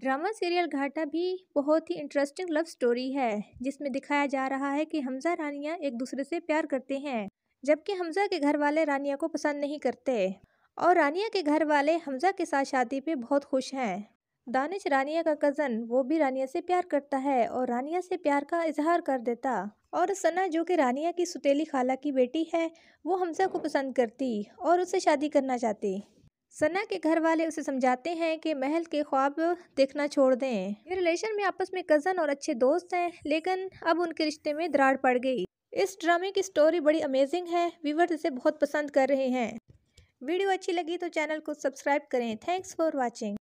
drama serial घाटा भी बहुत ही इंटरेस्टिंग लव स्टोरी है जिसमें दिखाया जा रहा है कि हमजा रानिया एक दूसरे से प्यार करते हैं जबकि हमजा के घर वाले रानिया को पसंद नहीं करते और रानिया के घर वाले हमजा के साथ शादी पे बहुत खुश हैं दानिश रानिया का कज़न वो भी रानिया से प्यार करता है और रानिया से प्यार का इजहार कर देता और सना जो कि रानिया की सुतीली खाला की बेटी है वो हमजा को पसंद करती और उससे शादी करना चाहती सना के घर वाले उसे समझाते हैं कि महल के ख्वाब देखना छोड़ दें ये रिलेशन में आपस में कज़न और अच्छे दोस्त हैं लेकिन अब उनके रिश्ते में दराड़ पड़ गई इस ड्रामे की स्टोरी बड़ी अमेजिंग है व्यूवर्स इसे बहुत पसंद कर रहे हैं वीडियो अच्छी लगी तो चैनल को सब्सक्राइब करें थैंक्स फॉर वॉचिंग